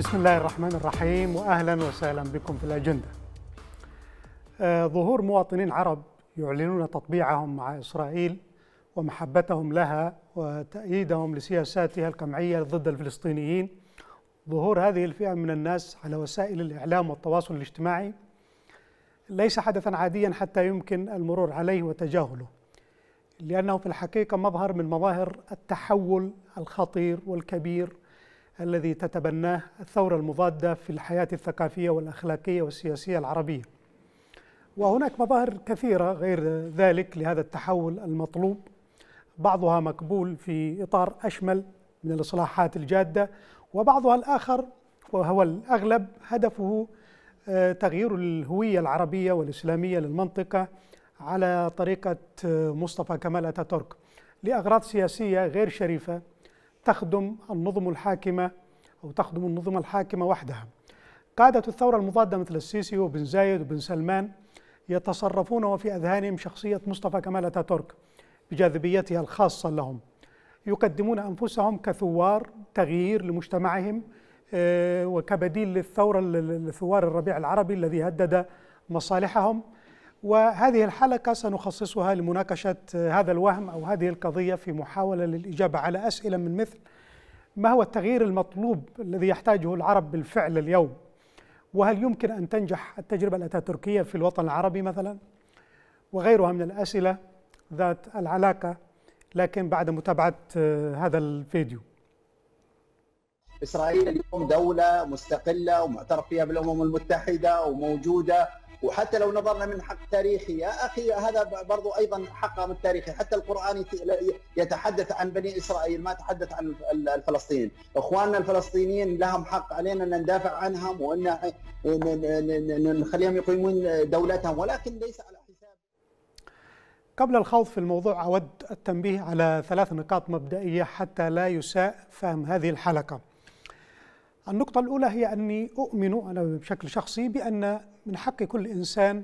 بسم الله الرحمن الرحيم واهلا وسهلا بكم في الاجنده. آه ظهور مواطنين عرب يعلنون تطبيعهم مع اسرائيل ومحبتهم لها وتأييدهم لسياساتها القمعيه ضد الفلسطينيين. ظهور هذه الفئه من الناس على وسائل الاعلام والتواصل الاجتماعي ليس حدثا عاديا حتى يمكن المرور عليه وتجاهله. لانه في الحقيقه مظهر من مظاهر التحول الخطير والكبير الذي تتبناه الثورة المضادة في الحياة الثقافية والأخلاقية والسياسية العربية وهناك مظاهر كثيرة غير ذلك لهذا التحول المطلوب بعضها مقبول في إطار أشمل من الإصلاحات الجادة وبعضها الآخر وهو الأغلب هدفه آه، تغيير الهوية العربية والإسلامية للمنطقة على طريقة آه، مصطفى كمال أتاتورك لأغراض سياسية غير شريفة تخدم النظم الحاكمة أو تخدم النظم الحاكمة وحدها قادة الثورة المضادة مثل السيسي وبن زايد وبن سلمان يتصرفون وفي أذهانهم شخصية مصطفى كمال أتاتورك بجاذبيتها الخاصة لهم يقدمون أنفسهم كثوار تغيير لمجتمعهم آه، وكبديل للثورة لثوار الربيع العربي الذي هدد مصالحهم وهذه الحلقة سنخصصها لمناقشة هذا الوهم أو هذه القضية في محاولة للإجابة على أسئلة من مثل ما هو التغيير المطلوب الذي يحتاجه العرب بالفعل اليوم وهل يمكن أن تنجح التجربة الأتاتركية في الوطن العربي مثلا وغيرها من الأسئلة ذات العلاقة لكن بعد متابعة آه، هذا الفيديو إسرائيل اليوم دولة مستقلة ومعترف فيها بالأمم المتحدة وموجودة وحتى لو نظرنا من حق تاريخي يا أخي هذا برضو أيضا حق التاريخي حتى القرآن يتحدث عن بني إسرائيل ما تحدث عن الفلسطينيين إخواننا الفلسطينيين لهم حق علينا أن ندافع عنهم وأن نخليهم يقيمون دولتهم ولكن ليس على حساب قبل الخوض في الموضوع أود التنبيه على ثلاث نقاط مبدئية حتى لا يساء فهم هذه الحلقة النقطة الأولى هي أني أؤمن أنا بشكل شخصي بأن من حق كل إنسان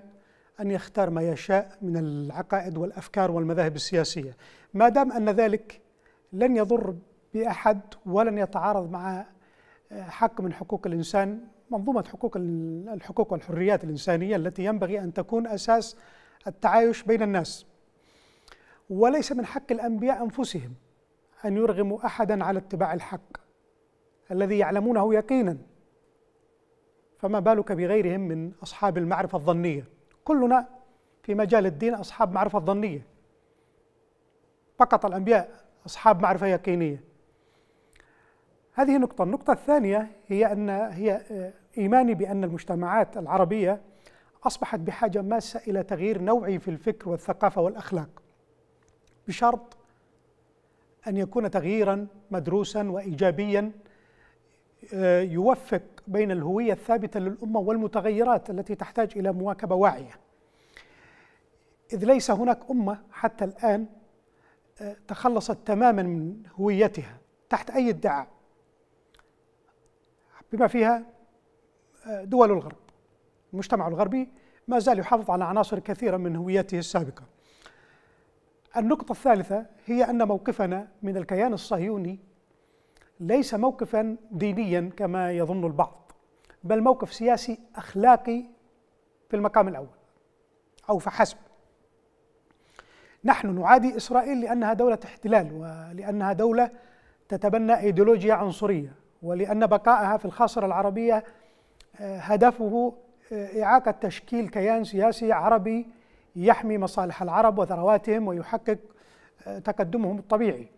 أن يختار ما يشاء من العقائد والأفكار والمذاهب السياسية ما دام أن ذلك لن يضر بأحد ولن يتعارض مع آه، حق من حقوق الإنسان منظومة حقوق الحقوق والحريات الإنسانية التي ينبغي أن تكون أساس التعايش بين الناس وليس من حق الأنبياء أنفسهم أن يرغموا أحدا على اتباع الحق الذي يعلمونه يقينا فما بالك بغيرهم من اصحاب المعرفه الظنيه كلنا في مجال الدين اصحاب معرفه ظنيه فقط الانبياء اصحاب معرفه يقينيه هذه نقطه النقطه الثانيه هي ان هي آه، ايماني بان المجتمعات العربيه اصبحت بحاجه ماسه الى تغيير نوعي في الفكر والثقافه والاخلاق بشرط ان يكون تغييرا مدروسا وايجابيا آه، يوفق بين الهوية الثابتة للأمة والمتغيرات التي تحتاج إلى مواكبة واعية إذ ليس هناك أمة حتى الآن آه، تخلصت تماما من هويتها تحت أي ادعاء بما فيها آه، دول الغرب المجتمع الغربي ما زال يحافظ على عناصر كثيرة من هويته السابقة النقطة الثالثة هي أن موقفنا من الكيان الصهيوني ليس موقفا دينيا كما يظن البعض بل موقف سياسي اخلاقي في المقام الاول او فحسب نحن نعادي اسرائيل لانها دوله احتلال ولانها دوله تتبنى ايديولوجيا عنصريه ولان بقائها في الخاصره العربيه آه، هدفه آه، اعاقه تشكيل كيان سياسي عربي يحمي مصالح العرب وثرواتهم ويحقق آه، تقدمهم الطبيعي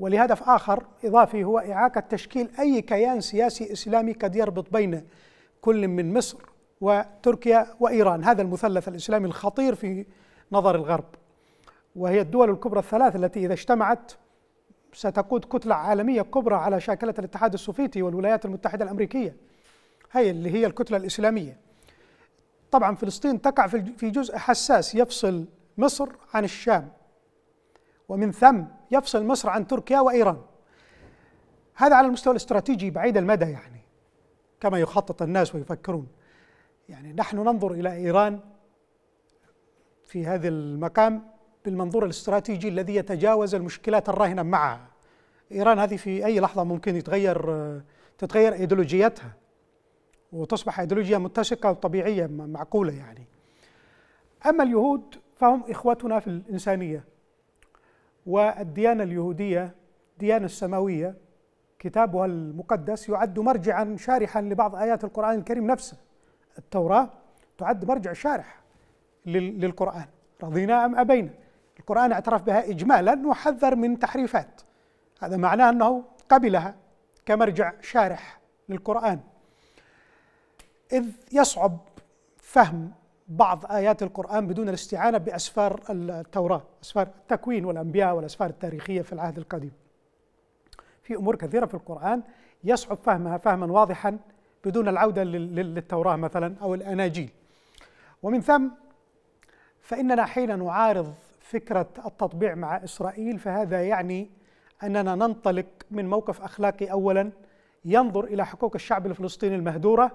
ولهدف آخر إضافي هو إعاقة تشكيل أي كيان سياسي إسلامي قد يربط بين كل من مصر وتركيا وإيران هذا المثلث الإسلامي الخطير في نظر الغرب وهي الدول الكبرى الثلاث التي إذا اجتمعت ستقود كتلة عالمية كبرى على شاكلة الاتحاد السوفيتي والولايات المتحدة الأمريكية هي اللي هي الكتلة الإسلامية طبعا فلسطين تقع في جزء حساس يفصل مصر عن الشام ومن ثم يفصل مصر عن تركيا وإيران هذا على المستوى الاستراتيجي بعيد المدى يعني كما يخطط الناس ويفكرون يعني نحن ننظر إلى إيران في هذا المقام بالمنظور الاستراتيجي الذي يتجاوز المشكلات الراهنة معها إيران هذه في أي لحظة ممكن يتغير تتغير ايديولوجيتها وتصبح ايديولوجيا متسقة وطبيعية معقولة يعني أما اليهود فهم إخوتنا في الإنسانية والديانة اليهودية ديانة السماوية كتابها المقدس يعد مرجعا شارحا لبعض آيات القرآن الكريم نفسه التوراة تعد مرجع شارح للقرآن رضينا أم أبينا القرآن اعترف بها إجمالا وحذر من تحريفات هذا معناه أنه قبلها كمرجع شارح للقرآن إذ يصعب فهم بعض آيات القرآن بدون الاستعانة بأسفار التوراة أسفار التكوين والأنبياء والأسفار التاريخية في العهد القديم في أمور كثيرة في القرآن يصعب فهمها فهما واضحا بدون العودة للتوراة مثلا أو الأناجيل ومن ثم فإننا حين نعارض فكرة التطبيع مع إسرائيل فهذا يعني أننا ننطلق من موقف أخلاقي أولا ينظر إلى حقوق الشعب الفلسطيني المهدورة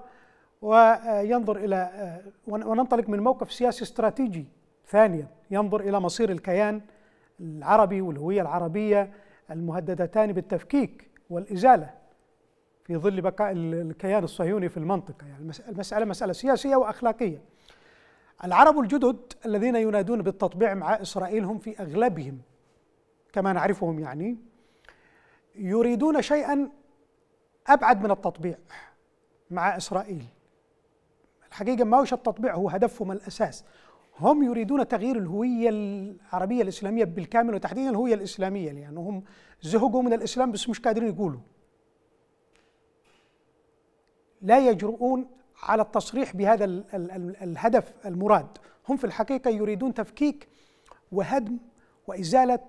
وينظر إلى آه، وننطلق من موقف سياسي استراتيجي ثانيا ينظر إلى مصير الكيان العربي والهوية العربية المهددتان بالتفكيك والإزالة في ظل بقاء الكيان الصهيوني في المنطقة يعني المسألة مسألة سياسية وأخلاقية العرب الجدد الذين ينادون بالتطبيع مع إسرائيل هم في أغلبهم كما نعرفهم يعني يريدون شيئا أبعد من التطبيع مع إسرائيل الحقيقة ماوش التطبيع هو هدفهم الأساس هم يريدون تغيير الهوية العربية الإسلامية بالكامل وتحديدا الهوية الإسلامية لأنهم يعني زهقوا من الإسلام بس مش قادرين يقولوا لا يجرؤون على التصريح بهذا الهدف المراد هم في الحقيقة يريدون تفكيك وهدم وإزالة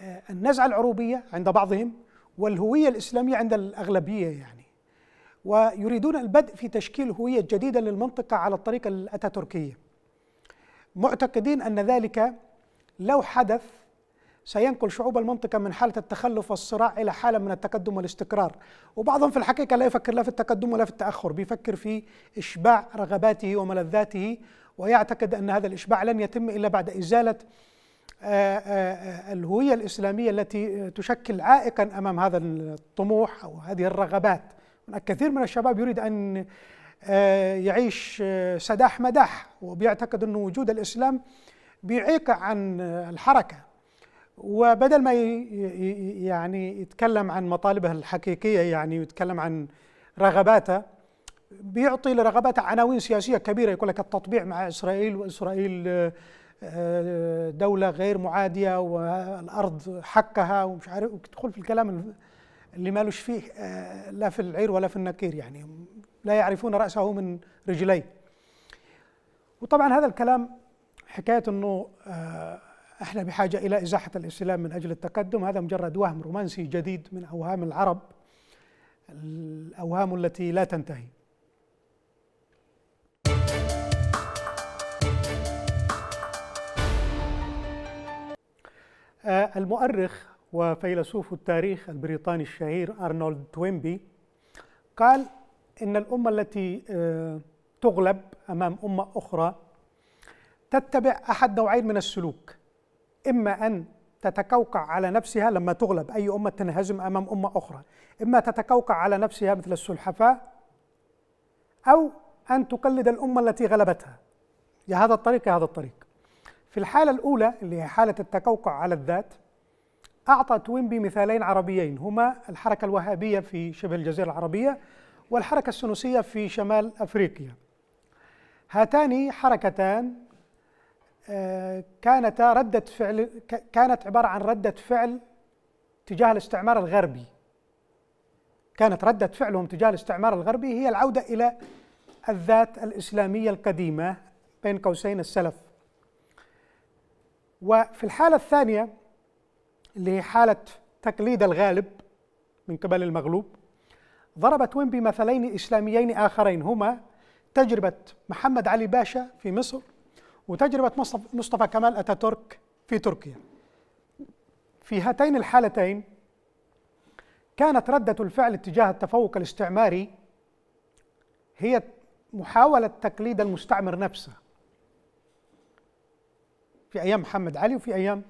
آه، النزعة العروبية عند بعضهم والهوية الإسلامية عند الأغلبية يعني ويريدون البدء في تشكيل هوية جديدة للمنطقة على الطريقة الأتاتوركية معتقدين أن ذلك لو حدث سينقل شعوب المنطقة من حالة التخلف والصراع إلى حالة من التقدم والاستقرار وبعضهم في الحقيقة لا يفكر لا في التقدم ولا في التأخر بيفكر في إشباع رغباته وملذاته ويعتقد أن هذا الإشباع لن يتم إلا بعد إزالة آه، آه، آه، الهوية الإسلامية التي تشكل عائقا أمام هذا الطموح أو هذه الرغبات الكثير من الشباب يريد أن آه، يعيش آه، سداح مداح وبيعتقد أن وجود الإسلام بيعيق عن الحركة وبدل ما يعني يتكلم عن مطالبه الحقيقية يعني يتكلم عن رغباته بيعطي لرغباته عناوين سياسية كبيرة يقول لك التطبيع مع إسرائيل وإسرائيل آه، دولة غير معادية والأرض حقها ومش عارف تدخل في الكلام اللي مالوش فيه آه، لا في العير ولا في النكير يعني لا يعرفون رأسه من رجليه وطبعا هذا الكلام حكاية أنه آه، احنا بحاجة إلى إزاحة الإسلام من أجل التقدم هذا مجرد وهم رومانسي جديد من أوهام العرب الأوهام التي لا تنتهي آه، المؤرخ وفيلسوف التاريخ البريطاني الشهير أرنولد توينبي قال إن الأمة التي آه، تغلب أمام أمة أخرى تتبع أحد نوعين من السلوك إما أن تتكوكع على نفسها لما تغلب أي أمة تنهزم أمام أمة أخرى إما تتكوكع على نفسها مثل السلحفاة أو أن تقلد الأمة التي غلبتها يا هذا الطريق يا هذا الطريق في الحالة الأولى اللي هي حالة التكوكع على الذات أعطى توينبي مثالين عربيين هما الحركة الوهابية في شبه الجزيرة العربية والحركة السنوسية في شمال أفريقيا هاتان حركتان آه، كانتا ردة فعل كانت عبارة عن ردة فعل تجاه الاستعمار الغربي كانت ردة فعلهم تجاه الاستعمار الغربي هي العودة إلى الذات الإسلامية القديمة بين قوسين السلف وفي الحالة الثانية اللي هي حالة تقليد الغالب من قبل المغلوب ضربت وين مثلين إسلاميين آخرين هما تجربة محمد علي باشا في مصر وتجربة مصطفى كمال أتاتورك في تركيا في هاتين الحالتين كانت ردة الفعل اتجاه التفوق الاستعماري هي محاولة تقليد المستعمر نفسه في أيام محمد علي وفي أيام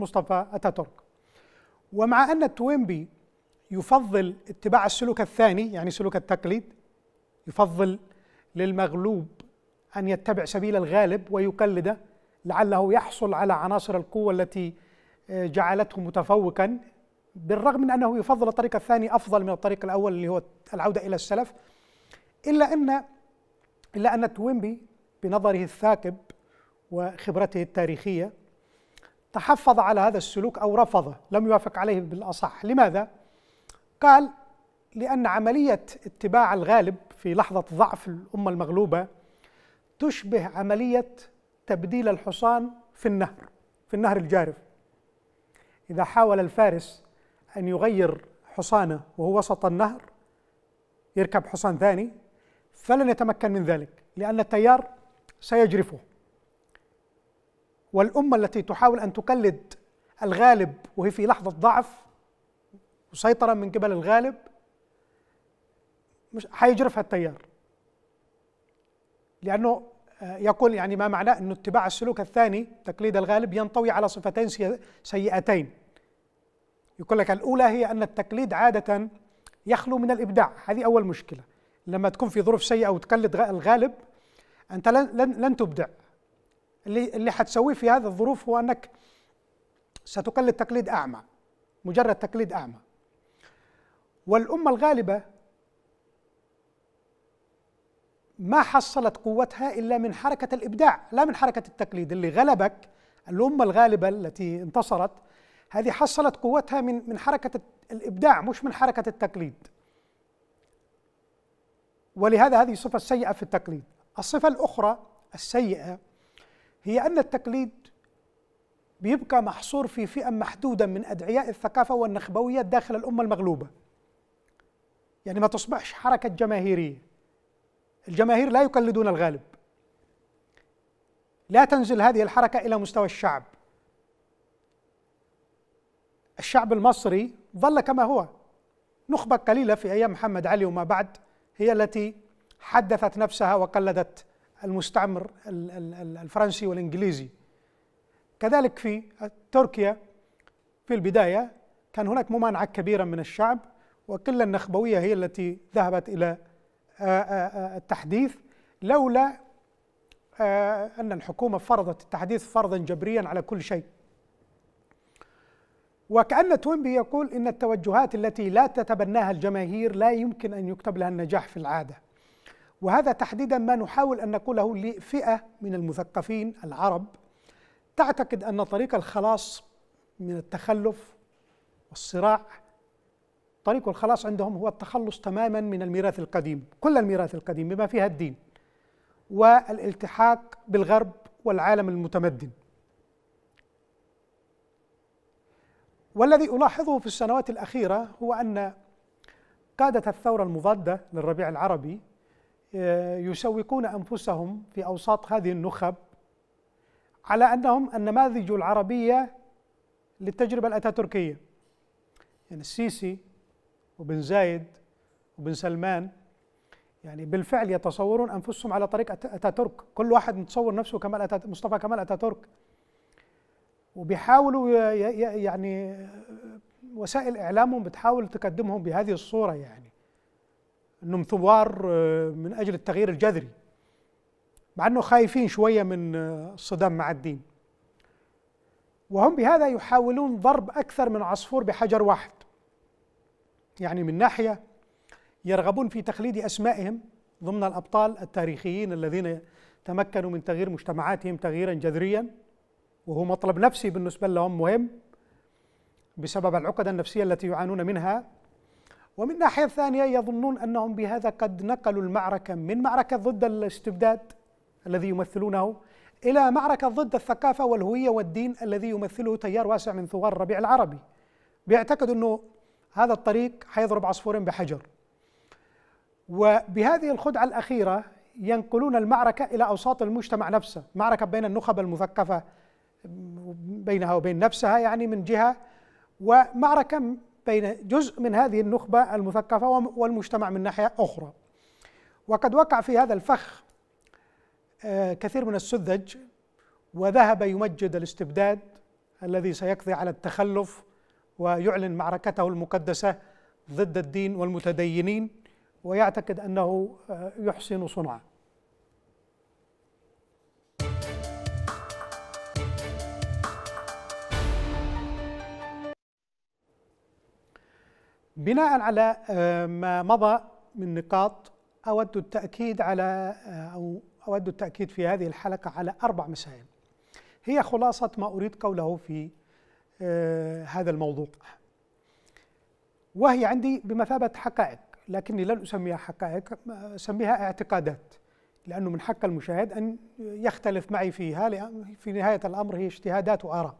مصطفى أتاتورك ومع أن التوينبي يفضل اتباع السلوك الثاني يعني سلوك التقليد يفضل للمغلوب أن يتبع سبيل الغالب ويقلده لعله يحصل على عناصر القوة التي آه، جعلته متفوقا بالرغم من أنه يفضل الطريق الثاني أفضل من الطريق الأول اللي هو العودة إلى السلف إلا أن إلا أن التوينبي بنظره الثاقب وخبرته التاريخية تحفظ على هذا السلوك أو رفضه لم يوافق عليه بالأصح لماذا؟ قال لأن عملية اتباع الغالب في لحظة ضعف الأمة المغلوبة تشبه عملية تبديل الحصان في النهر في النهر الجارف إذا حاول الفارس أن يغير حصانه وهو وسط النهر يركب حصان ثاني فلن يتمكن من ذلك لأن التيار سيجرفه والأمة التي تحاول أن تقلد الغالب وهي في لحظة ضعف وسيطرة من قبل الغالب مش حيجرفها التيار لأنه آه، يقول يعني ما معناه أن اتباع السلوك الثاني تقليد الغالب ينطوي على صفتين سيئتين يقول لك الأولى هي أن التقليد عادة يخلو من الإبداع هذه أول مشكلة لما تكون في ظروف سيئة وتقلد الغالب أنت لن, لن, لن تبدع اللي اللي حتسويه في هذه الظروف هو انك ستقلد تقليد اعمى مجرد تقليد اعمى والامه الغالبه ما حصلت قوتها الا من حركه الابداع لا من حركه التقليد اللي غلبك الامه الغالبه التي انتصرت هذه حصلت قوتها من من حركه الابداع مش من حركه التقليد ولهذا هذه الصفه السيئه في التقليد الصفه الاخرى السيئه هي أن التقليد بيبقى محصور في فئة محدودة من أدعياء الثقافة والنخبوية داخل الأمة المغلوبة يعني ما تصبحش حركة جماهيرية الجماهير لا يقلدون الغالب لا تنزل هذه الحركة إلى مستوى الشعب الشعب المصري ظل كما هو نخبة قليلة في أيام محمد علي وما بعد هي التي حدثت نفسها وقلدت المستعمر الفرنسي والإنجليزي كذلك في تركيا في البداية كان هناك ممانعة كبيرة من الشعب وكل النخبوية هي التي ذهبت إلى التحديث لولا أن الحكومة فرضت التحديث فرضا جبريا على كل شيء وكأن توينبي يقول إن التوجهات التي لا تتبناها الجماهير لا يمكن أن يكتب لها النجاح في العادة وهذا تحديدا ما نحاول أن نقوله لفئة من المثقفين العرب تعتقد أن طريق الخلاص من التخلف والصراع طريق الخلاص عندهم هو التخلص تماما من الميراث القديم كل الميراث القديم بما فيها الدين والالتحاق بالغرب والعالم المتمدن والذي ألاحظه في السنوات الأخيرة هو أن قادة الثورة المضادة للربيع العربي آه، يسوقون انفسهم في اوساط هذه النخب على انهم النماذج العربيه للتجربه الاتاتركيه يعني السيسي وبن زايد وبن سلمان يعني بالفعل يتصورون انفسهم على طريق اتاتورك كل واحد متصور نفسه كمال أتات مصطفى كمال اتاتورك وبيحاولوا يعني وسائل اعلامهم بتحاول تقدمهم بهذه الصوره يعني انهم ثوار آه، من اجل التغيير الجذري مع انه خايفين شويه من آه، الصدام مع الدين وهم بهذا يحاولون ضرب اكثر من عصفور بحجر واحد يعني من ناحيه يرغبون في تخليد اسمائهم ضمن الابطال التاريخيين الذين تمكنوا من تغيير مجتمعاتهم تغييرا جذريا وهو مطلب نفسي بالنسبه لهم مهم بسبب العقد النفسيه التي يعانون منها ومن ناحية ثانية يظنون أنهم بهذا قد نقلوا المعركة من معركة ضد الاستبداد الذي يمثلونه إلى معركة ضد الثقافة والهوية والدين الذي يمثله تيار واسع من ثوار الربيع العربي بيعتقد أنه هذا الطريق حيضرب عصفورين بحجر وبهذه الخدعة الأخيرة ينقلون المعركة إلى أوساط المجتمع نفسه معركة بين النخب المثقفة بينها وبين نفسها يعني من جهة ومعركة بين جزء من هذه النخبة المثقفة والمجتمع من ناحية أخرى وقد وقع في هذا الفخ آه، كثير من السذج وذهب يمجد الاستبداد الذي سيقضي على التخلف ويعلن معركته المقدسة ضد الدين والمتدينين ويعتقد أنه آه، يحسن صنعه بناء على آه، ما مضى من نقاط أود التأكيد على آه، أو أود التأكيد في هذه الحلقة على أربع مسائل هي خلاصة ما أريد قوله في آه، هذا الموضوع وهي عندي بمثابة حقائق لكني لن أسميها حقائق أسميها اعتقادات لأنه من حق المشاهد أن يختلف معي فيها في نهاية الأمر هي اجتهادات وآراء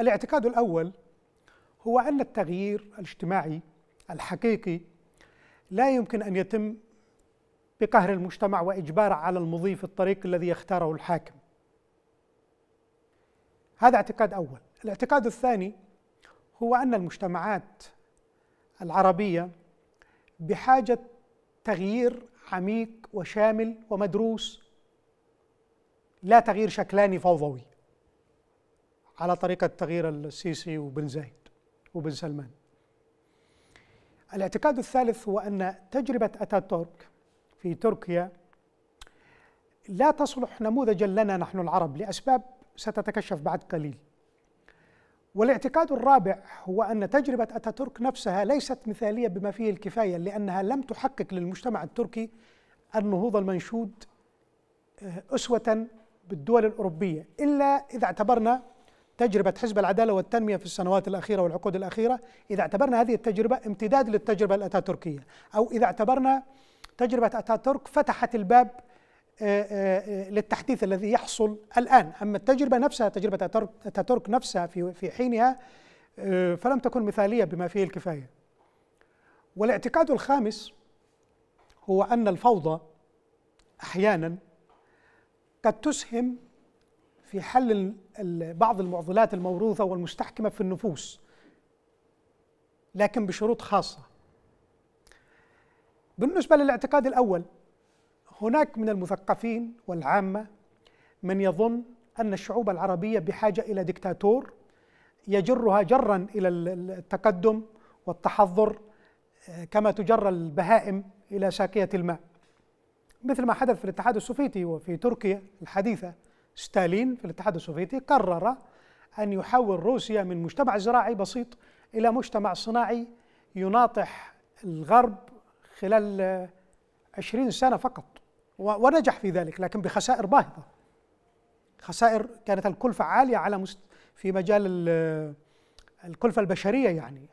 الاعتقاد الأول هو أن التغيير الاجتماعي الحقيقي لا يمكن أن يتم بقهر المجتمع وإجباره على المضي في الطريق الذي يختاره الحاكم هذا اعتقاد أول الاعتقاد الثاني هو أن المجتمعات العربية بحاجة تغيير عميق وشامل ومدروس لا تغيير شكلاني فوضوي على طريقة تغيير السيسي وبن زايد وبن سلمان الاعتقاد الثالث هو أن تجربة أتاتورك في تركيا لا تصلح نموذجا لنا نحن العرب لأسباب ستتكشف بعد قليل والاعتقاد الرابع هو أن تجربة أتاتورك نفسها ليست مثالية بما فيه الكفاية لأنها لم تحقق للمجتمع التركي النهوض المنشود آه، أسوة بالدول الأوروبية إلا إذا اعتبرنا تجربة حزب العدالة والتنمية في السنوات الأخيرة والعقود الأخيرة إذا اعتبرنا هذه التجربة امتداد للتجربة الأتاتركية أو إذا اعتبرنا تجربة أتاتورك فتحت الباب آه، آه، آه، للتحديث الذي يحصل الآن أما التجربة نفسها تجربة أتاتورك نفسها في حينها فلم تكن مثالية بما فيه الكفاية والاعتقاد الخامس هو أن الفوضى أحيانا قد تسهم في حل بعض المعضلات الموروثة والمستحكمة في النفوس لكن بشروط خاصة بالنسبة للاعتقاد الأول هناك من المثقفين والعامة من يظن أن الشعوب العربية بحاجة إلى دكتاتور يجرها جرا إلى التقدم والتحضر آه، كما تجر البهائم إلى ساقيه الماء مثل ما حدث في الاتحاد السوفيتي وفي تركيا الحديثة ستالين في الاتحاد السوفيتي قرر أن يحول روسيا من مجتمع زراعي بسيط إلى مجتمع صناعي يناطح الغرب خلال عشرين سنة فقط ونجح في ذلك لكن بخسائر باهظة خسائر كانت الكلفة عالية على مست... في مجال الكلفة البشرية يعني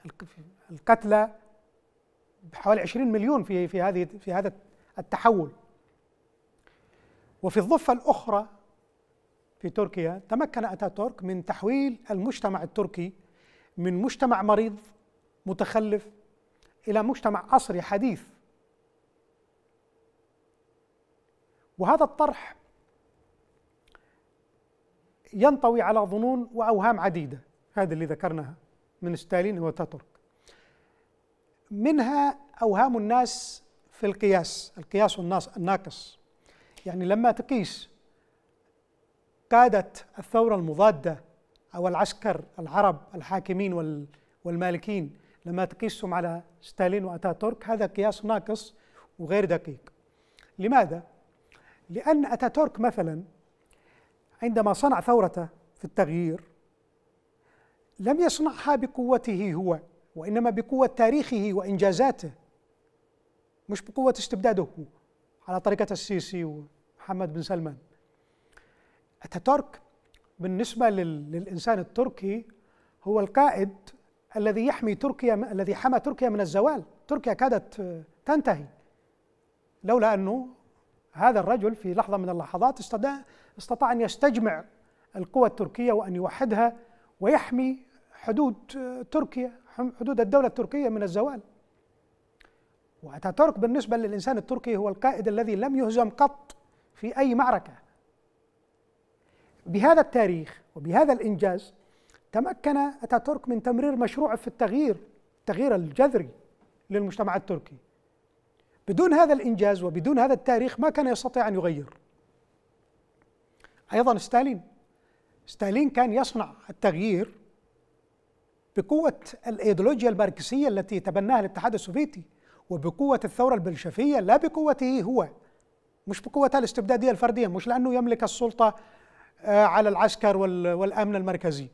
القتلى بحوالي 20 مليون في في هذه في هذا التحول وفي الضفة الأخرى في تركيا تمكن أتاتورك من تحويل المجتمع التركي من مجتمع مريض متخلف إلى مجتمع عصري حديث وهذا الطرح ينطوي على ظنون وأوهام عديدة هذه اللي ذكرناها من ستالين هو تاتورك منها أوهام الناس في القياس القياس الناقص يعني لما تقيس قادة الثورة المضادة أو العسكر العرب الحاكمين والمالكين لما تقيسهم على ستالين وأتاتورك هذا قياس ناقص وغير دقيق لماذا؟ لأن أتاتورك مثلا عندما صنع ثورته في التغيير لم يصنعها بقوته هو وإنما بقوة تاريخه وإنجازاته مش بقوة استبداده على طريقة السيسي ومحمد بن سلمان اتاتورك بالنسبه للانسان التركي هو القائد الذي يحمي تركيا الذي حمى تركيا من الزوال تركيا كادت آه، تنتهي لولا انه هذا الرجل في لحظه من اللحظات استطاع استطاع ان يستجمع القوى التركيه وان يوحدها ويحمي حدود آه، تركيا حدود الدوله التركيه من الزوال واتاتورك بالنسبه للانسان التركي هو القائد الذي لم يهزم قط في اي معركه بهذا التاريخ وبهذا الإنجاز تمكن أتاتورك من تمرير مشروع في التغيير التغيير الجذري للمجتمع التركي بدون هذا الإنجاز وبدون هذا التاريخ ما كان يستطيع أن يغير أيضا ستالين ستالين كان يصنع التغيير بقوة الإيديولوجيا الماركسية التي تبناها الاتحاد السوفيتي وبقوة الثورة البلشفية لا بقوته هو مش بقوته الاستبدادية الفردية مش لأنه يملك السلطة آه، على العسكر والامن المركزي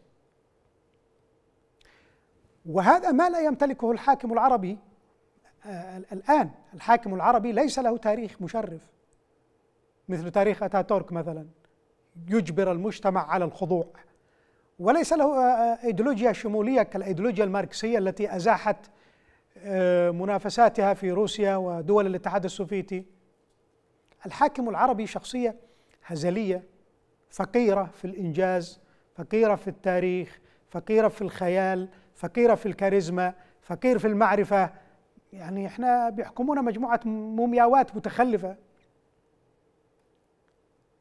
وهذا ما لا يمتلكه الحاكم العربي آه، الان الحاكم العربي ليس له تاريخ مشرف مثل تاريخ اتاتورك مثلا يجبر المجتمع على الخضوع وليس له آه، ايديولوجيا شموليه كالايديولوجيا الماركسيه التي ازاحت منافساتها في روسيا ودول الاتحاد السوفيتي الحاكم العربي شخصيه هزليه فقيرة في الإنجاز فقيرة في التاريخ فقيرة في الخيال فقيرة في الكاريزما فقير في المعرفة يعني احنا بيحكمونا مجموعة مومياوات متخلفة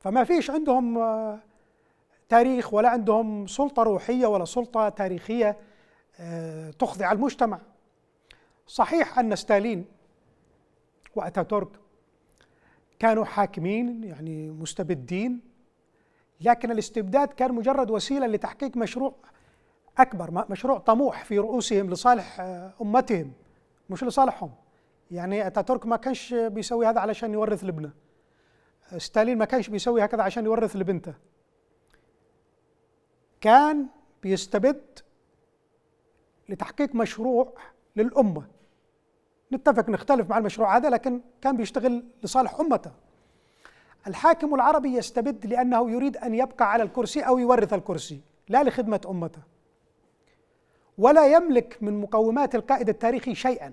فما فيش عندهم آه، تاريخ ولا عندهم سلطة روحية ولا سلطة تاريخية آه، تخضع المجتمع صحيح أن ستالين وأتاتورك كانوا حاكمين يعني مستبدين لكن الاستبداد كان مجرد وسيله لتحقيق مشروع اكبر مشروع طموح في رؤوسهم لصالح آه، امتهم مش لصالحهم يعني اتاتورك ما كانش بيسوي هذا علشان يورث لابنه ستالين ما كانش بيسوي هكذا عشان يورث لبنته كان بيستبد لتحقيق مشروع للامه نتفق نختلف مع المشروع هذا لكن كان بيشتغل لصالح امته الحاكم العربي يستبد لأنه يريد أن يبقى على الكرسي أو يورث الكرسي لا لخدمة أمته ولا يملك من مقومات القائد التاريخي شيئا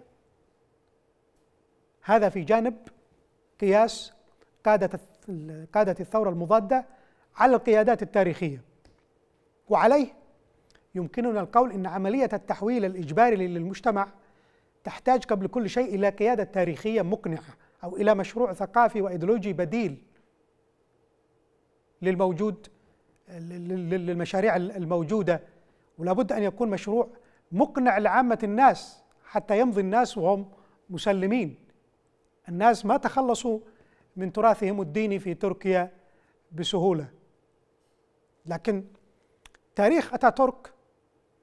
هذا في جانب قياس قادة قادة الثورة المضادة على القيادات التاريخية وعليه يمكننا القول أن عملية التحويل الإجباري للمجتمع تحتاج قبل كل شيء إلى قيادة تاريخية مقنعة أو إلى مشروع ثقافي وإيديولوجي بديل للموجود للمشاريع الموجودة ولا بد أن يكون مشروع مقنع لعامة الناس حتى يمضي الناس وهم مسلمين الناس ما تخلصوا من تراثهم الديني في تركيا بسهولة لكن تاريخ أتاتورك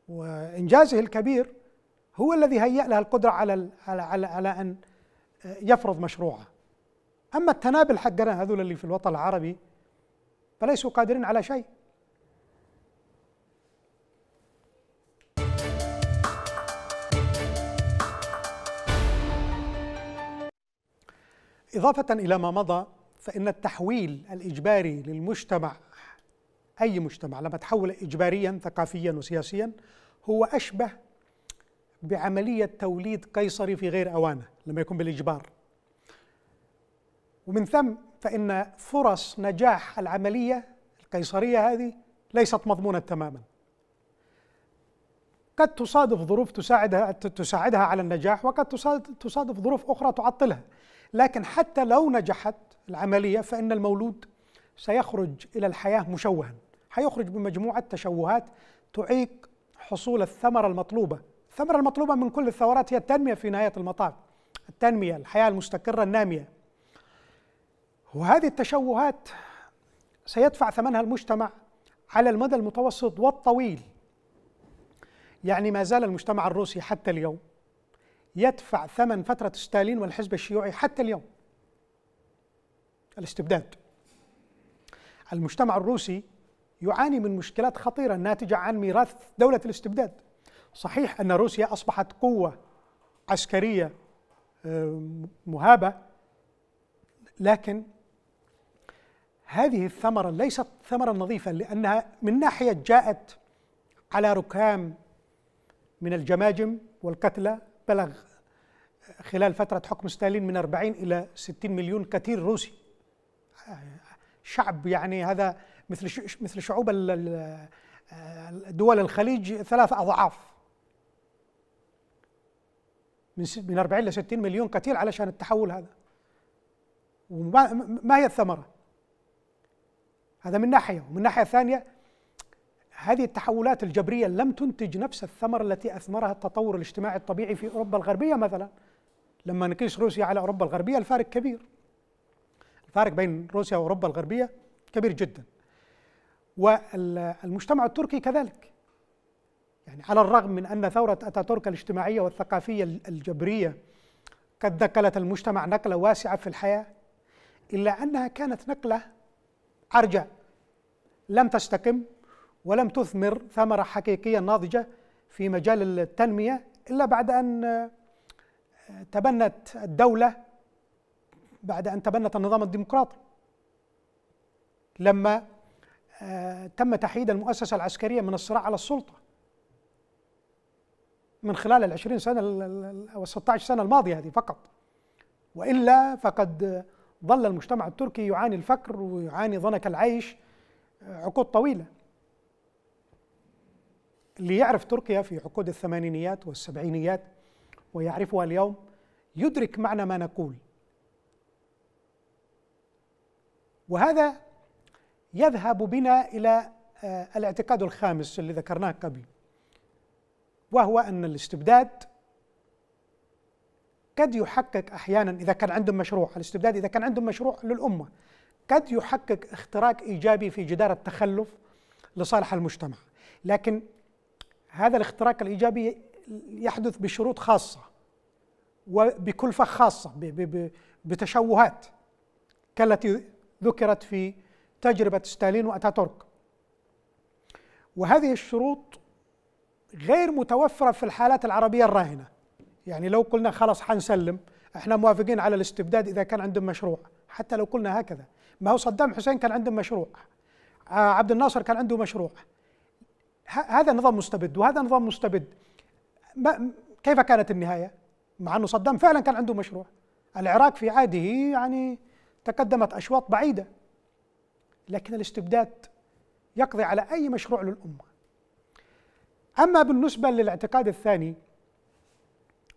وإنجازه الكبير هو الذي هيأ لها القدرة على على على, على أن يفرض مشروعه. أما التنابل حقنا هذول اللي في الوطن العربي فليسوا قادرين على شيء إضافة إلى ما مضى فإن التحويل الإجباري للمجتمع أي مجتمع لما تحول إجباريا ثقافيا وسياسيا هو أشبه بعملية توليد قيصري في غير أوانه لما يكون بالإجبار ومن ثم فإن فرص نجاح العملية القيصرية هذه ليست مضمونة تماما قد تصادف ظروف تساعدها تساعدها على النجاح وقد تصادف ظروف أخرى تعطلها لكن حتى لو نجحت العملية فإن المولود سيخرج إلى الحياة مشوها حيخرج بمجموعة تشوهات تعيق حصول الثمرة المطلوبة الثمرة المطلوبة من كل الثورات هي التنمية في نهاية المطاف التنمية الحياة المستقرة النامية وهذه التشوهات سيدفع ثمنها المجتمع على المدى المتوسط والطويل يعني ما زال المجتمع الروسي حتى اليوم يدفع ثمن فترة ستالين والحزب الشيوعي حتى اليوم الاستبداد المجتمع الروسي يعاني من مشكلات خطيرة ناتجة عن ميراث دولة الاستبداد صحيح أن روسيا أصبحت قوة عسكرية آه، مهابة لكن هذه الثمرة ليست ثمرة نظيفة لأنها من ناحية جاءت على ركام من الجماجم والقتلى بلغ خلال فترة حكم ستالين من 40 إلى 60 مليون كتير روسي شعب يعني هذا مثل مثل شعوب دول الخليج ثلاث أضعاف من 40 إلى 60 مليون قتيل علشان التحول هذا وما هي الثمره؟ هذا من ناحية ومن ناحية ثانية هذه التحولات الجبرية لم تنتج نفس الثمرة التي أثمرها التطور الاجتماعي الطبيعي في أوروبا الغربية مثلا لما نقيس روسيا على أوروبا الغربية الفارق كبير الفارق بين روسيا وأوروبا الغربية كبير جدا والمجتمع التركي كذلك يعني على الرغم من أن ثورة أتاتورك الاجتماعية والثقافية الجبرية قد نقلت المجتمع نقلة واسعة في الحياة إلا أنها كانت نقلة عرجاء لم تستقم ولم تثمر ثمرة حقيقية ناضجة في مجال التنمية إلا بعد أن آه، تبنت الدولة بعد أن تبنت النظام الديمقراطي لما آه، تم تحييد المؤسسة العسكرية من الصراع على السلطة من خلال العشرين سنة أو الستة عشر سنة الماضية هذه فقط وإلا فقد ظل المجتمع التركي يعاني الفقر ويعاني ضنك العيش آه، عقود طويلة اللي يعرف تركيا في عقود الثمانينيات والسبعينيات ويعرفها اليوم يدرك معنى ما نقول وهذا يذهب بنا إلى آه، الاعتقاد الخامس اللي ذكرناه قبل وهو أن الاستبداد قد يحقق احيانا اذا كان عندهم مشروع الاستبداد اذا كان عندهم مشروع للامه قد يحقق اختراق ايجابي في جدار التخلف لصالح المجتمع لكن هذا الاختراق الايجابي يحدث بشروط خاصه وبكلفه خاصه بتشوهات كالتي ذكرت في تجربه ستالين واتاتورك وهذه الشروط غير متوفره في الحالات العربيه الراهنه يعني لو قلنا خلاص حنسلم احنا موافقين على الاستبداد اذا كان عندهم مشروع حتى لو قلنا هكذا ما هو صدام حسين كان عنده مشروع آه، عبد الناصر كان عنده مشروع هذا نظام مستبد وهذا نظام مستبد ما كيف كانت النهايه مع انه صدام فعلا كان عنده مشروع العراق في عهده يعني تقدمت اشواط بعيده لكن الاستبداد يقضي على اي مشروع للامه اما بالنسبه للاعتقاد الثاني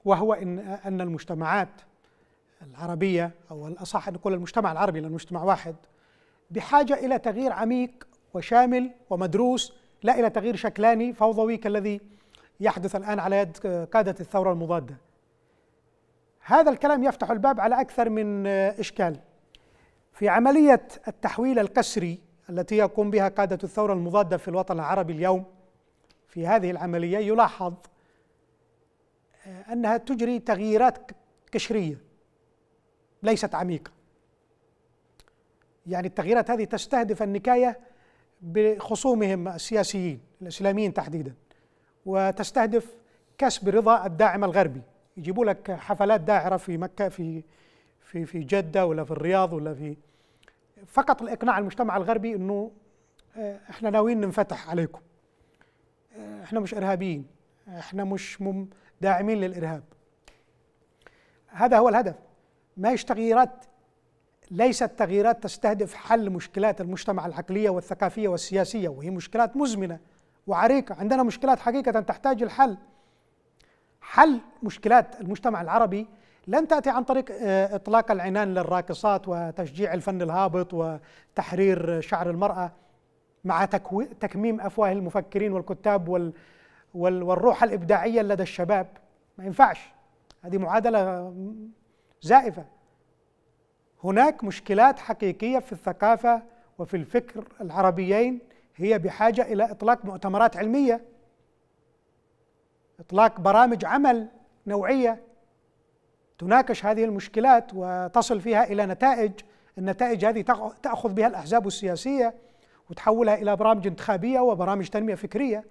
وهو إن, أن المجتمعات العربية أو الأصح أن نقول المجتمع العربي لأنه مجتمع واحد بحاجة إلى تغيير عميق وشامل ومدروس لا إلى تغيير شكلاني فوضوي كالذي يحدث الآن على يد قادة الثورة المضادة هذا الكلام يفتح الباب على أكثر من إشكال في عملية التحويل القسري التي يقوم بها قادة الثورة المضادة في الوطن العربي اليوم في هذه العملية يلاحظ انها تجري تغييرات قشريه ليست عميقه يعني التغييرات هذه تستهدف النكايه بخصومهم السياسيين الاسلاميين تحديدا وتستهدف كسب رضا الداعم الغربي يجيبوا لك حفلات داعره في مكه في في في جده ولا في الرياض ولا في فقط لاقناع المجتمع الغربي انه آه، احنا ناويين ننفتح عليكم آه، احنا مش ارهابيين احنا مش مم داعمين للإرهاب هذا هو الهدف ماهيش تغييرات ليست تغييرات تستهدف حل مشكلات المجتمع العقلية والثقافية والسياسية وهي مشكلات مزمنة وعريقة عندنا مشكلات حقيقة تحتاج الحل حل مشكلات المجتمع العربي لن تأتي عن طريق آه، إطلاق العنان للراقصات وتشجيع الفن الهابط وتحرير شعر المرأة مع تكميم أفواه المفكرين والكتاب والروح الابداعيه لدى الشباب ما ينفعش هذه معادله زائفه هناك مشكلات حقيقيه في الثقافه وفي الفكر العربيين هي بحاجه الى اطلاق مؤتمرات علميه اطلاق برامج عمل نوعيه تناقش هذه المشكلات وتصل فيها الى نتائج النتائج هذه تاخذ بها الاحزاب السياسيه وتحولها الى برامج انتخابيه وبرامج تنميه فكريه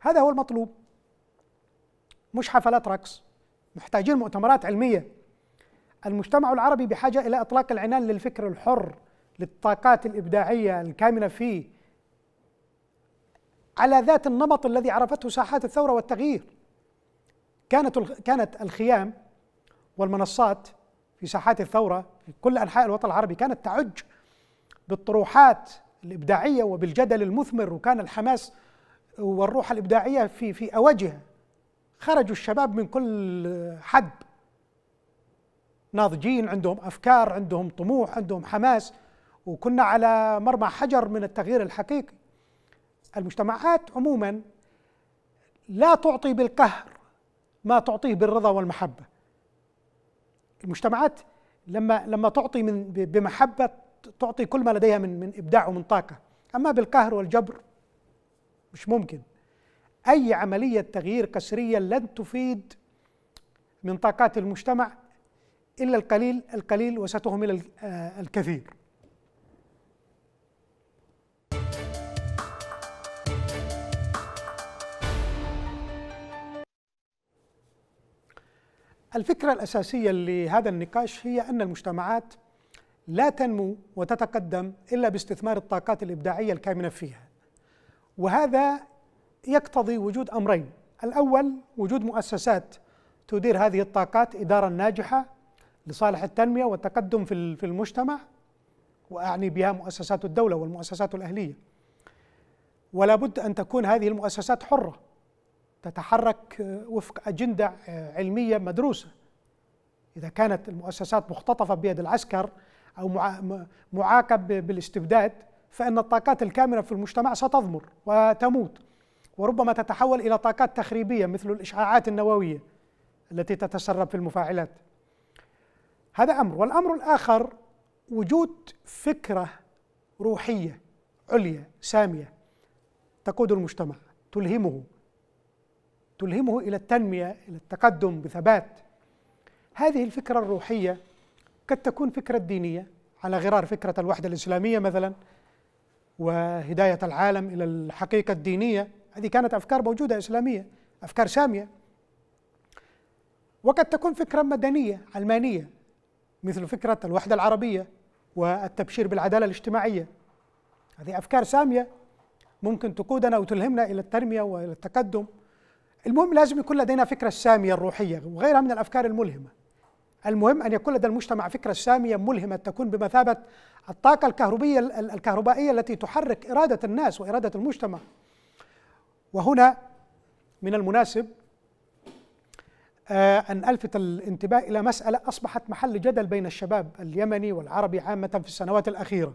هذا هو المطلوب مش حفلات رقص محتاجين مؤتمرات علمية المجتمع العربي بحاجة إلى إطلاق العنان للفكر الحر للطاقات الإبداعية الكامنة فيه على ذات النمط الذي عرفته ساحات الثورة والتغيير كانت كانت الخيام والمنصات في ساحات الثورة في كل أنحاء الوطن العربي كانت تعج بالطروحات الإبداعية وبالجدل المثمر وكان الحماس والروح الابداعيه في في اواجهها خرجوا الشباب من كل حد ناضجين عندهم افكار عندهم طموح عندهم حماس وكنا على مرمى حجر من التغيير الحقيقي المجتمعات عموما لا تعطي بالقهر ما تعطيه بالرضا والمحبه المجتمعات لما لما تعطي من بمحبه تعطي كل ما لديها من من ابداع ومن طاقه اما بالقهر والجبر مش ممكن أي عملية تغيير قسرية لن تفيد من طاقات المجتمع إلا القليل القليل وستهمل آه، الكثير الفكرة الأساسية لهذا النقاش هي أن المجتمعات لا تنمو وتتقدم إلا باستثمار الطاقات الإبداعية الكامنة فيها وهذا يقتضي وجود امرين الاول وجود مؤسسات تدير هذه الطاقات اداره ناجحه لصالح التنميه والتقدم في المجتمع واعني بها مؤسسات الدوله والمؤسسات الاهليه ولا بد ان تكون هذه المؤسسات حره تتحرك وفق اجنده علميه مدروسه اذا كانت المؤسسات مختطفه بيد العسكر او معاقب بالاستبداد فإن الطاقات الكامنة في المجتمع ستضمر وتموت وربما تتحول إلى طاقات تخريبية مثل الإشعاعات النووية التي تتسرب في المفاعلات هذا أمر والأمر الآخر وجود فكرة روحية عليا سامية تقود المجتمع تلهمه تلهمه إلى التنمية إلى التقدم بثبات هذه الفكرة الروحية قد تكون فكرة دينية على غرار فكرة الوحدة الإسلامية مثلا وهداية العالم إلى الحقيقة الدينية هذه كانت أفكار موجودة إسلامية أفكار سامية وقد تكون فكرة مدنية علمانية مثل فكرة الوحدة العربية والتبشير بالعدالة الاجتماعية هذه أفكار سامية ممكن تقودنا وتلهمنا إلى التنمية وإلى التقدم المهم لازم يكون لدينا فكرة السامية الروحية وغيرها من الأفكار الملهمة المهم أن يكون لدى المجتمع فكرة سامية ملهمة تكون بمثابة الطاقة الكهربية الكهربائية التي تحرك إرادة الناس وإرادة المجتمع وهنا من المناسب آه، أن ألفت الانتباه إلى مسألة أصبحت محل جدل بين الشباب اليمني والعربي عامة في السنوات الأخيرة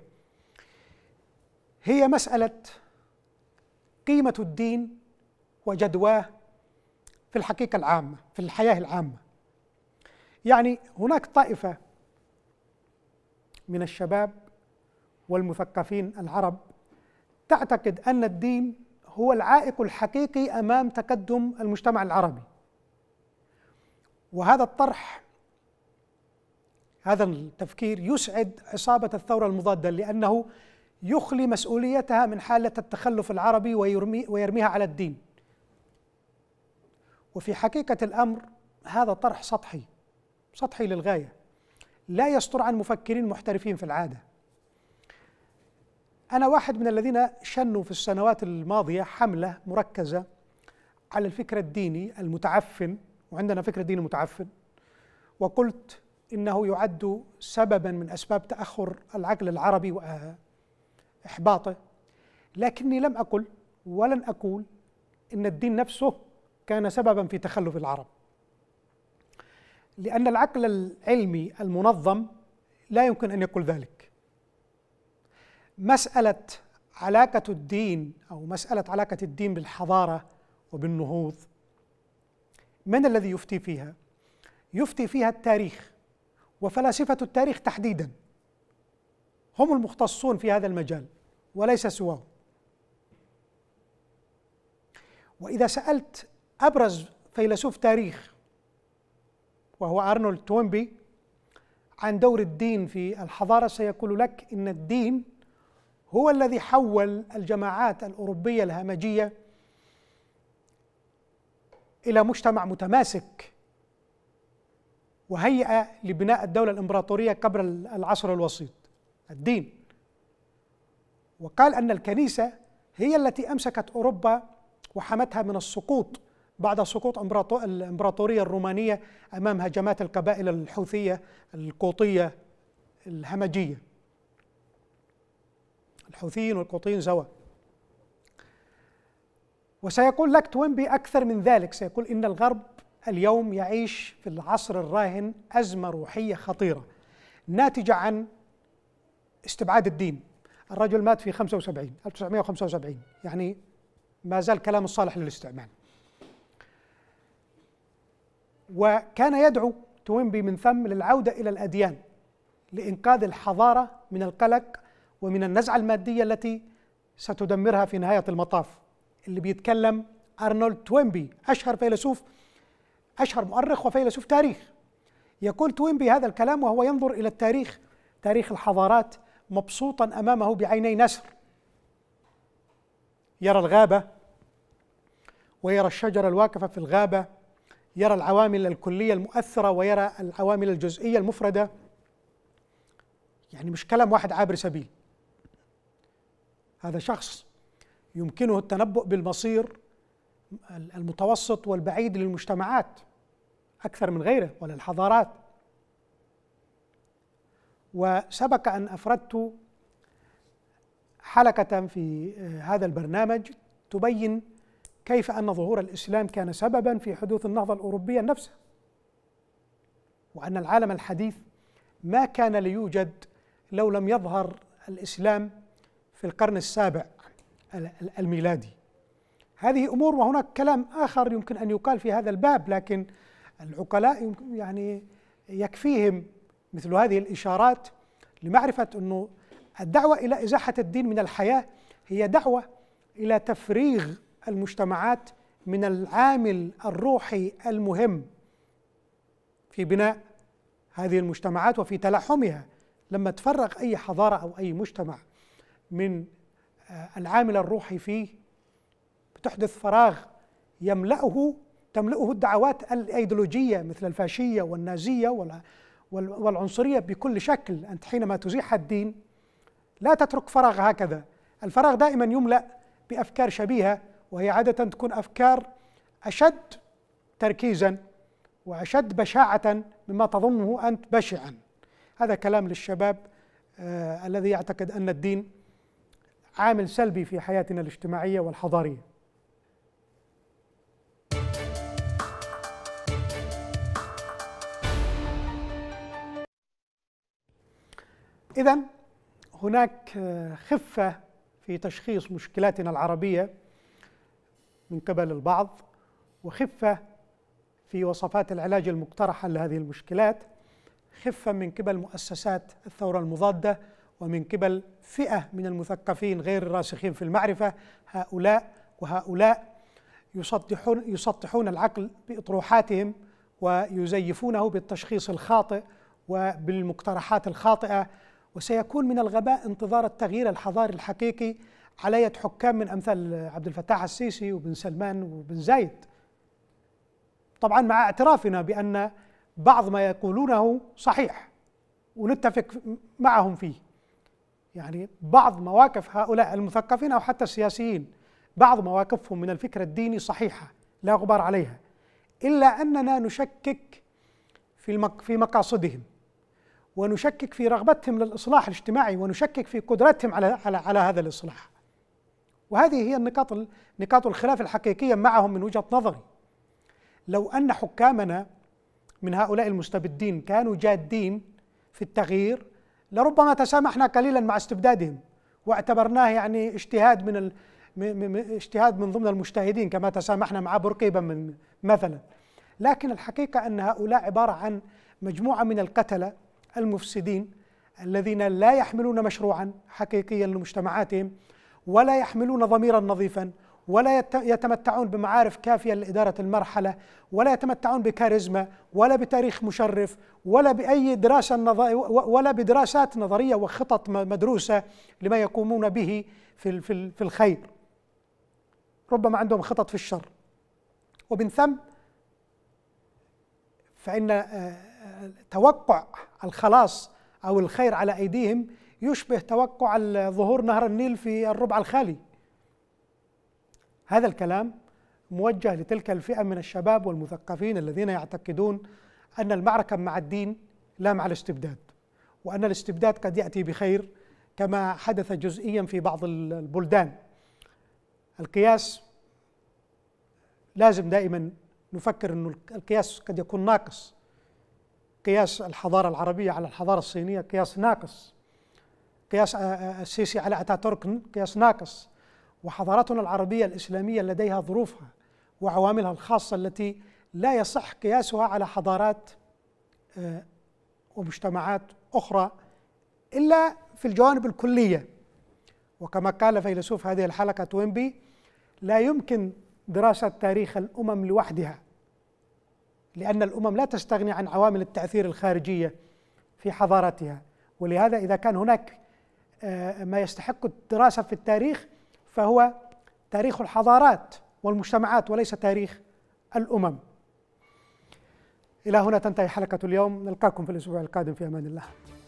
هي مسألة قيمة الدين وجدواه في الحقيقة العامة في الحياة العامة يعني هناك طائفة من الشباب والمثقفين العرب تعتقد أن الدين هو العائق الحقيقي أمام تقدم المجتمع العربي وهذا الطرح هذا التفكير يسعد عصابة الثورة المضادة لأنه يخلي مسؤوليتها من حالة التخلف العربي ويرمي ويرميها على الدين وفي حقيقة الأمر هذا طرح سطحي سطحي للغايه لا يستر عن مفكرين محترفين في العاده انا واحد من الذين شنوا في السنوات الماضيه حمله مركزه على الفكر الديني المتعفن وعندنا فكر ديني متعفن وقلت انه يعد سببا من اسباب تاخر العقل العربي واحباطه لكني لم اقل ولن اقول ان الدين نفسه كان سببا في تخلف العرب لأن العقل العلمي المنظم لا يمكن أن يقول ذلك مسألة علاقة الدين أو مسألة علاقة الدين بالحضارة وبالنهوض من الذي يفتي فيها؟ يفتي فيها التاريخ وفلاسفة التاريخ تحديدا هم المختصون في هذا المجال وليس سواه وإذا سألت أبرز فيلسوف تاريخ وهو أرنولد توينبي عن دور الدين في الحضارة سيقول لك إن الدين هو الذي حول الجماعات الأوروبية الهمجية إلى مجتمع متماسك وهيئة لبناء الدولة الإمبراطورية قبل العصر الوسيط الدين وقال أن الكنيسة هي التي أمسكت أوروبا وحمتها من السقوط بعد سقوط الامبراطوريه الرومانيه امام هجمات القبائل الحوثيه القوطيه الهمجيه الحوثيين والقوطيين سوا وسيقول لك توينبي اكثر من ذلك سيقول ان الغرب اليوم يعيش في العصر الراهن ازمه روحيه خطيره ناتجه عن استبعاد الدين الرجل مات في 75 1975 يعني ما زال كلام الصالح للاستعمال وكان يدعو توينبي من ثم للعودة إلى الأديان لإنقاذ الحضارة من القلق ومن النزعة المادية التي ستدمرها في نهاية المطاف اللي بيتكلم أرنولد توينبي أشهر فيلسوف أشهر مؤرخ وفيلسوف تاريخ يقول توينبي هذا الكلام وهو ينظر إلى التاريخ تاريخ الحضارات مبسوطا أمامه بعيني نسر يرى الغابة ويرى الشجرة الواقفة في الغابة يرى العوامل الكلية المؤثرة ويرى العوامل الجزئية المفردة يعني مش كلام واحد عابر سبيل هذا شخص يمكنه التنبؤ بالمصير المتوسط والبعيد للمجتمعات أكثر من غيره وللحضارات وسبق أن أفردت حلقة في هذا البرنامج تبين كيف أن ظهور الإسلام كان سببا في حدوث النهضة الأوروبية نفسها وأن العالم الحديث ما كان ليوجد لو لم يظهر الإسلام في القرن السابع الميلادي هذه أمور وهناك كلام آخر يمكن أن يقال في هذا الباب لكن العقلاء يعني يكفيهم مثل هذه الإشارات لمعرفة أنه الدعوة إلى إزاحة الدين من الحياة هي دعوة إلى تفريغ المجتمعات من العامل الروحي المهم في بناء هذه المجتمعات وفي تلاحمها لما تفرغ اي حضاره او اي مجتمع من آه، العامل الروحي فيه بتحدث فراغ يملأه تملأه الدعوات الايديولوجيه مثل الفاشيه والنازيه والعنصريه بكل شكل انت حينما تزيح الدين لا تترك فراغ هكذا الفراغ دائما يملأ بافكار شبيهه وهي عادة تكون أفكار أشد تركيزا وأشد بشاعة مما تظنه أنت بشعا هذا كلام للشباب آه الذي يعتقد أن الدين عامل سلبي في حياتنا الاجتماعية والحضارية إذا هناك آه، خفة في تشخيص مشكلاتنا العربية من قبل البعض وخفة في وصفات العلاج المقترحة لهذه المشكلات خفة من قبل مؤسسات الثورة المضادة ومن قبل فئة من المثقفين غير الراسخين في المعرفة هؤلاء وهؤلاء يسطحون, يسطحون العقل بإطروحاتهم ويزيفونه بالتشخيص الخاطئ وبالمقترحات الخاطئة وسيكون من الغباء انتظار التغيير الحضاري الحقيقي على يد حكام من أمثال عبد الفتاح السيسي وبن سلمان وبن زايد طبعا مع اعترافنا بأن بعض ما يقولونه صحيح ونتفق معهم فيه يعني بعض مواقف هؤلاء المثقفين أو حتى السياسيين بعض مواقفهم من الفكر الديني صحيحة لا غبار عليها إلا أننا نشكك في, في مقاصدهم ونشكك في رغبتهم للإصلاح الاجتماعي ونشكك في قدرتهم على, على, على هذا الإصلاح وهذه هي النقاط نقاط الخلاف الحقيقية معهم من وجهة نظري لو أن حكامنا من هؤلاء المستبدين كانوا جادين في التغيير لربما تسامحنا قليلا مع استبدادهم واعتبرناه يعني اجتهاد من ال... اجتهاد من ضمن المجتهدين كما تسامحنا مع بورقيبه من مثلا لكن الحقيقة أن هؤلاء عبارة عن مجموعة من القتلة المفسدين الذين لا يحملون مشروعا حقيقيا لمجتمعاتهم ولا يحملون ضميرا نظيفا ولا يتمتعون بمعارف كافية لإدارة المرحلة ولا يتمتعون بكاريزما ولا بتاريخ مشرف ولا بأي دراسة ولا بدراسات نظرية وخطط مدروسة لما يقومون به في في الخير ربما عندهم خطط في الشر ومن ثم فإن آه، آه، توقع الخلاص أو الخير على أيديهم يشبه توقع ظهور نهر النيل في الربع الخالي هذا الكلام موجه لتلك الفئة من الشباب والمثقفين الذين يعتقدون أن المعركة مع الدين لا مع الاستبداد وأن الاستبداد قد يأتي بخير كما حدث جزئيا في بعض البلدان القياس لازم دائما نفكر أن القياس قد يكون ناقص قياس الحضارة العربية على الحضارة الصينية قياس ناقص قياس آه، آه، السيسي على اتاتورك قياس ناقص وحضارتنا العربية الإسلامية لديها ظروفها وعواملها الخاصة التي لا يصح قياسها على حضارات آه، ومجتمعات أخرى إلا في الجوانب الكلية وكما قال فيلسوف هذه الحلقة توينبي لا يمكن دراسة تاريخ الأمم لوحدها لأن الأمم لا تستغني عن عوامل التأثير الخارجية في حضارتها ولهذا إذا كان هناك آه، ما يستحق الدراسه في التاريخ فهو تاريخ الحضارات والمجتمعات وليس تاريخ الامم. الى هنا تنتهي حلقه اليوم، نلقاكم في الاسبوع القادم في امان الله.